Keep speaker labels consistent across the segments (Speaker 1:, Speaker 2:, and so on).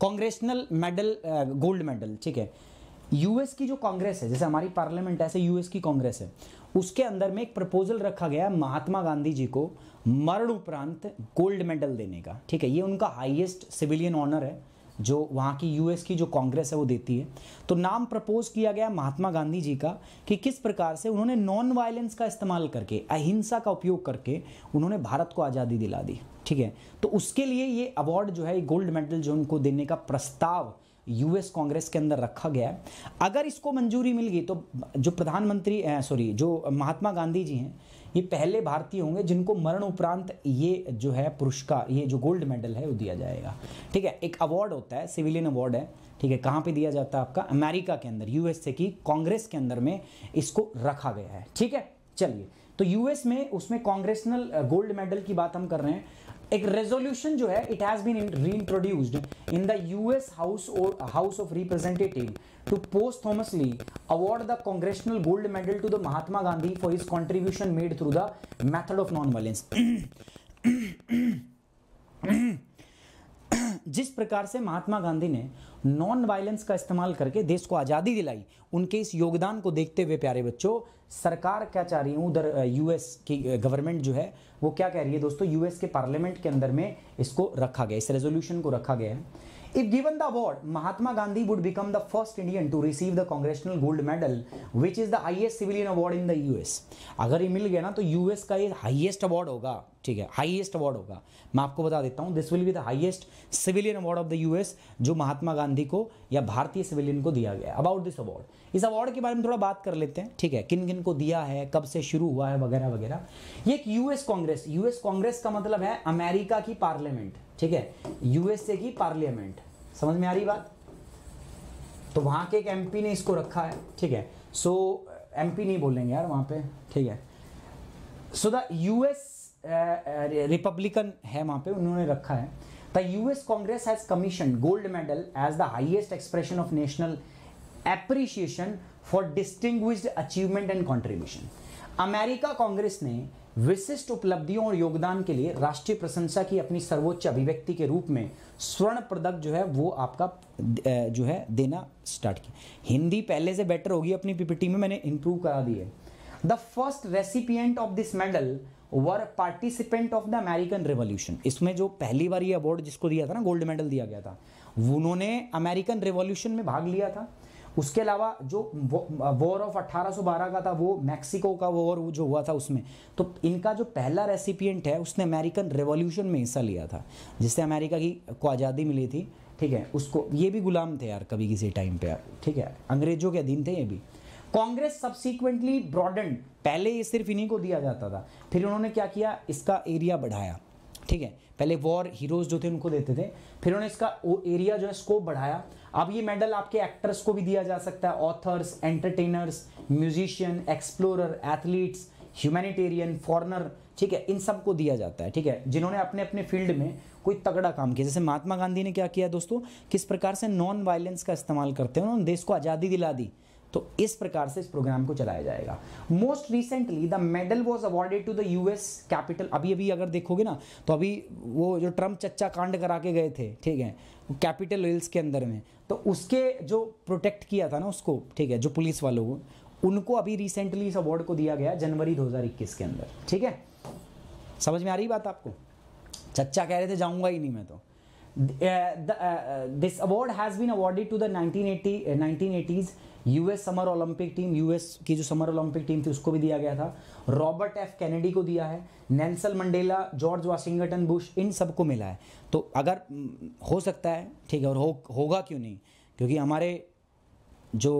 Speaker 1: Congressional medal gold medal ठीक है US की जो कांग्रेस है जैसे हमारी पार्लियामेंट ऐसे यूएस की कांग्रेस है उसके अंदर में एक प्रपोजल रखा गया महात्मा गांधी जी को मरण उपरांत गोल्ड मेडल देने का ठीक है ये उनका हाईएस्ट सिविलियन ऑनर है जो वहाँ की यूएस की जो कांग्रेस है वो देती है तो नाम प्रपोज किया गया महात्मा गांधी जी का कि किस प्रकार से उन्होंने नॉन वायलेंस का इस्तेमाल करके अहिंसा का उपयोग करके उन्होंने भारत को आज़ादी दिला दी ठीक है तो उसके लिए ये अवार्ड जो है गोल्ड मेडल जो उनको देने का प्रस्ताव यूएस कांग्रेस के अंदर रखा गया है अगर इसको मंजूरी मिल गई तो जो प्रधानमंत्री सॉरी जो महात्मा गांधी जी हैं ये पहले भारतीय होंगे जिनको मरण उपरांत ये जो है पुरस्कार ये जो गोल्ड मेडल है वो दिया जाएगा ठीक है एक अवार्ड होता है सिविलियन अवार्ड है ठीक है कहाँ पे दिया जाता है आपका अमेरिका के अंदर यूएसए की कांग्रेस के अंदर में इसको रखा गया है ठीक है चलिए तो यूएस में उसमें कांग्रेसनल गोल्ड मेडल की बात हम कर रहे हैं एक रेजोल्यूशन जो है it has been reintroduced in the US house और house of representative to posthumously award the Congressional Gold Medal to the Mahatma Gandhi for his contribution made through the method of non-violence. जिस प्रकार से महात्मा गांधी ने non violence का इस्तेमाल करके देश को आज़ादी दिलाई उनके इस योगदान को देखते हुए प्यारे बच्चों सरकार क्या चाह रही है उधर यूएस की गवर्नमेंट जो है वो क्या कह रही है दोस्तों यूएस के पार्लियामेंट के अंदर में इसको रखा गया इस रेजोल्यूशन को रखा गया है if given the award Mahatma Gandhi would become the first Indian to receive the congressional gold medal which is the highest civilian award in the US अगर ये मिल गया ना तो यूएस का ये हाइएस्ट अवार्ड होगा ठीक है हाईएस्ट अवार्ड होगा मैं आपको बता देता हूँ this will be the highest civilian award of the US जो महात्मा गांधी को या भारतीय सिविलियन को दिया गया अबाउट दिस अवार्ड इस अवार्ड के बारे में थोड़ा बात कर लेते हैं ठीक है किन किन को दिया है कब से शुरू हुआ है वगैरह वगैरह ये एक यूएस कांग्रेस यूएस कांग्रेस का मतलब है अमेरिका की पार्लियामेंट ठीक है यूएसए की पार्लियामेंट समझ में आ रही बात तो वहां के एक एमपी ने इसको रखा है ठीक है सो so, एमपी नहीं बोलेंगे यार वहां पे ठीक है सो द यूएस रिपब्लिकन है वहाँ पे उन्होंने रखा है the U S Congress has commission gold medal as the highest expression of national appreciation for distinguished achievement and contribution America Congress ने विशिष्ट उपलब्धियों और योगदान के लिए राष्ट्रीय प्रशंसा की अपनी सर्वोच्च अभिव्यक्ति के रूप में स्वर्ण पदक जो है वो आपका जो है देना स्टार्ट किया हिंदी पहले से बेटर होगी अपनी पीपीटी में मैंने इंप्रूव करा दी है the first recipient of this medal were participant of the American revolution इसमें जो पहली बार ये अवार्ड जिसको दिया था ना गोल्ड मेडल दिया गया था उन्होंने अमेरिकन रेवोल्यूशन में भाग लिया था उसके अलावा जो वॉर ऑफ 1812 का था वो मैक्सिको का वॉर जो हुआ था उसमें तो इनका जो पहला रेसिपियंट है उसने अमेरिकन रेवोल्यूशन में हिस्सा लिया था जिससे अमेरिका की को आज़ादी मिली थी ठीक है उसको ये भी गुलाम थे यार कभी किसी टाइम पे यार ठीक है अंग्रेजों के अधीन थे ये भी कांग्रेस सब्सिक्वेंटली ब्रॉडन पहले ये सिर्फ इन्हीं को दिया जाता था फिर उन्होंने क्या किया इसका एरिया बढ़ाया ठीक है पहले वॉर हीरोज जो थे उनको देते थे फिर उन्होंने इसका वो एरिया जो है स्कोप बढ़ाया अब ये मेडल आपके एक्टर्स को भी दिया जा सकता है authors entertainers musician explorer athletes humanitarian foreigner ठीक है इन सब को दिया जाता है ठीक है जिन्होंने अपने अपने फील्ड में कोई तगड़ा काम किया जैसे महात्मा गांधी ने क्या किया दोस्तों किस प्रकार से नॉन वायलेंस का इस्तेमाल करते हैं उन्होंने देश को आज़ादी दिला दी तो इस प्रकार से इस प्रोग्राम को चलाया जाएगा most recently the medal was awarded to the US Capitol अभी अभी अगर देखोगे ना तो अभी वो जो ट्रम्प चच्चा कांड करा के गए थे ठीक है कैपिटल हिल्स के अंदर में तो उसके जो प्रोटेक्ट किया था ना उसको ठीक है जो पुलिस वालों को उनको अभी रिसेंटली इस अवार्ड को दिया गया जनवरी 2021 के अंदर ठीक है समझ में आ रही बात आपको चच्चा कह रहे थे जाऊंगा ही नहीं मैं तो this award has been awarded to the nineteen eighty US summer Olympic team US की जो समर ओलंपिक टीम थी उसको भी दिया गया था रॉबर्ट एफ कैनेडी को दिया है Nelson Mandela George Washington Bush इन सबको मिला है तो अगर हम्म, हो सकता है ठीक है और हो, होगा क्यों नहीं क्योंकि हमारे जो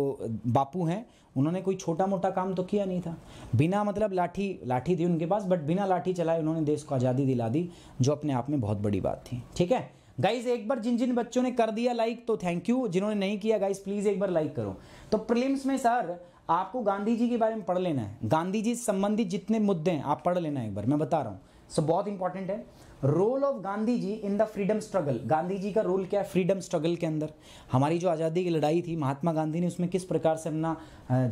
Speaker 1: बापू हैं उन्होंने कोई छोटा मोटा काम तो किया नहीं था बिना मतलब लाठी लाठी थी उनके पास बट बिना लाठी चलाए उन्होंने देश को आज़ादी दिला दी जो अपने आप में बहुत बड़ी बात थी ठीक है गाइज एक बार जिन जिन बच्चों ने कर दिया लाइक तो थैंक यू जिन्होंने नहीं किया गाइज प्लीज़ एक बार लाइक करो तो प्रिलिम्स में सर आपको गांधी जी के बारे में पढ़ लेना है गांधी जी संबंधित जितने मुद्दे हैं आप पढ़ लेना है एक बार मैं बता रहा हूँ सो बहुत इंपॉर्टेंट है role of Gandhi ji in the freedom struggle Gandhi ji का रोल क्या है फ्रीडम स्ट्रगल के अंदर हमारी जो आज़ादी की लड़ाई थी महात्मा गांधी ने उसमें किस प्रकार से अपना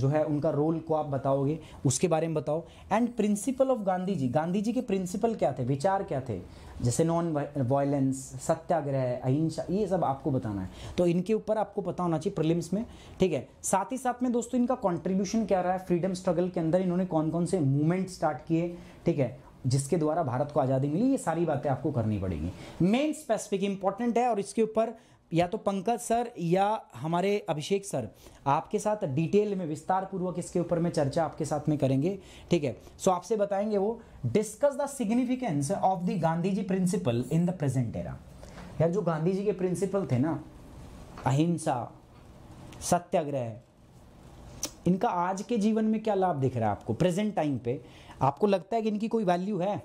Speaker 1: जो है उनका रोल को आप बताओगे उसके बारे में बताओ and principle of Gandhi ji Gandhi ji के प्रिंसिपल क्या थे विचार क्या थे जैसे नॉन वायलेंस सत्याग्रह अहिंसा ये सब आपको बताना है तो इनके ऊपर आपको पता होना चाहिए प्रिलिम्स में ठीक है साथ ही साथ में दोस्तों इनका कॉन्ट्रीब्यूशन क्या रहा है फ्रीडम स्ट्रगल के अंदर इन्होंने कौन कौन से मूवमेंट स्टार्ट किए ठीक है जिसके द्वारा भारत को आज़ादी मिली ये सारी बातें आपको करनी पड़ेंगी मेन स्पेसिफिक इंपॉर्टेंट है और इसके ऊपर या तो पंकज सर या हमारे अभिषेक सर आपके साथ डिटेल में विस्तार पूर्वक इसके ऊपर में चर्चा आपके साथ में करेंगे ठीक है सो आपसे बताएंगे वो discuss the significance of the Gandhi ji principle in the present era यार जो गांधी जी के प्रिंसिपल थे ना अहिंसा सत्याग्रह इनका आज के जीवन में क्या लाभ दिख रहा है आपको प्रेजेंट टाइम पे आपको लगता है कि इनकी कोई वैल्यू है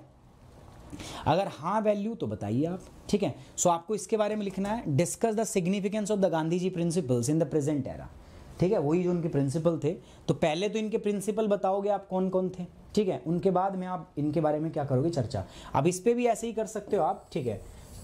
Speaker 1: अगर हाँ वैल्यू तो बताइए आप ठीक है सो आपको इसके बारे में लिखना है discuss the significance of the Gandhi ji principles in the present era ठीक है वही जो उनके प्रिंसिपल थे तो पहले तो इनके प्रिंसिपल बताओगे आप कौन कौन थे ठीक है उनके बाद में आप इनके बारे में क्या करोगे चर्चा अब इस पर भी ऐसे ही कर सकते हो आप ठीक है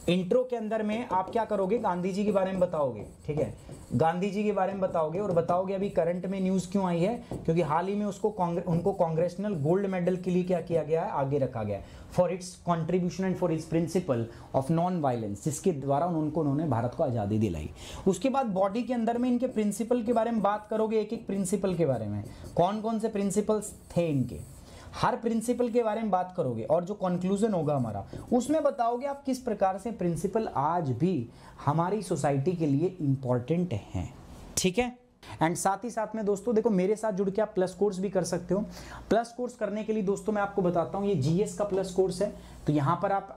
Speaker 1: इंट्रो के अंदर में आप क्या करोगे गांधी जी के बारे में बताओगे ठीक है गांधी जी के बारे में बताओगे और बताओगे अभी करंट में न्यूज़ क्यों आई है क्योंकि हाल ही में उसको कॉंग्रे, उनको कांग्रेसनल गोल्ड मेडल के लिए क्या किया गया है आगे रखा गया है for its contribution and for its principle of non violence जिसके द्वारा उनको उन्होंने भारत को आज़ादी दिलाई उसके बाद बॉडी के अंदर में इनके प्रिंसिपल के बारे में बात करोगे एक एक प्रिंसिपल के बारे में कौन कौन से प्रिंसिपल्स थे इनके हर प्रिंसिपल के बारे में बात करोगे और जो कंक्लूजन होगा हमारा उसमें बताओगे आप किस प्रकार से प्रिंसिपल आज भी हमारी सोसाइटी के लिए इंपॉर्टेंट हैं ठीक है एंड साथ ही साथ में दोस्तों देखो मेरे साथ जुड़ के आप प्लस कोर्स भी कर सकते हो प्लस कोर्स करने के लिए दोस्तों मैं आपको बताता हूँ ये जीएस का प्लस कोर्स है तो यहाँ पर आप